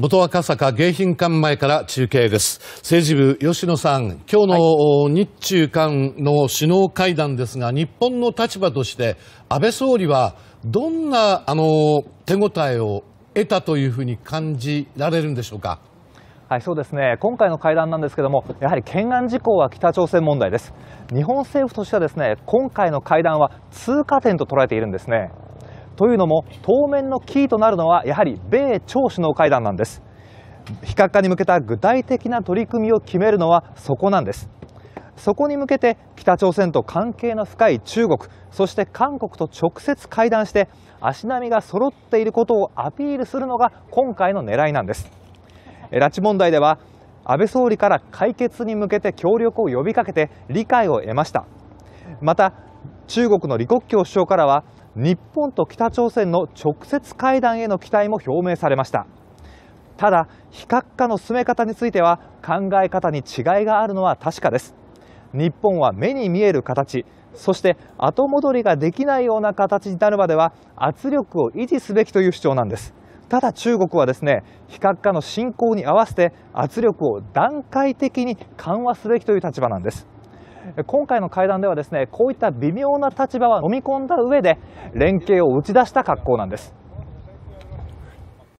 元赤坂迎賓館前から中継です。政治部、吉野さん、今日の日中韓の首脳会談ですが、日本の立場として安倍総理はどんなあの手応えを得たというふうに感じられるんでしょうか。はいそうですね今回の会談なんですけどもやはり懸案事項は北朝鮮問題です日本政府としてはですね今回の会談は通過点と捉えているんですねというのも当面のキーとなるのはやはり米朝首脳会談なんです非核化に向けた具体的な取り組みを決めるのはそこなんですそこに向けて北朝鮮と関係の深い中国そして韓国と直接会談して足並みが揃っていることをアピールするのが今回の狙いなんです拉致問題では安倍総理から解決に向けて協力を呼びかけて理解を得ましたまた中国の李克強首相からは日本と北朝鮮の直接会談への期待も表明されましたただ非核化の進め方については考え方に違いがあるのは確かです日本は目に見える形そして後戻りができないような形になるまでは圧力を維持すべきという主張なんですただ中国はですね非核化の進行に合わせて圧力を段階的に緩和すべきという立場なんです今回の会談ではですねこういった微妙な立場は飲み込んだ上で連携を打ち出した格好なんです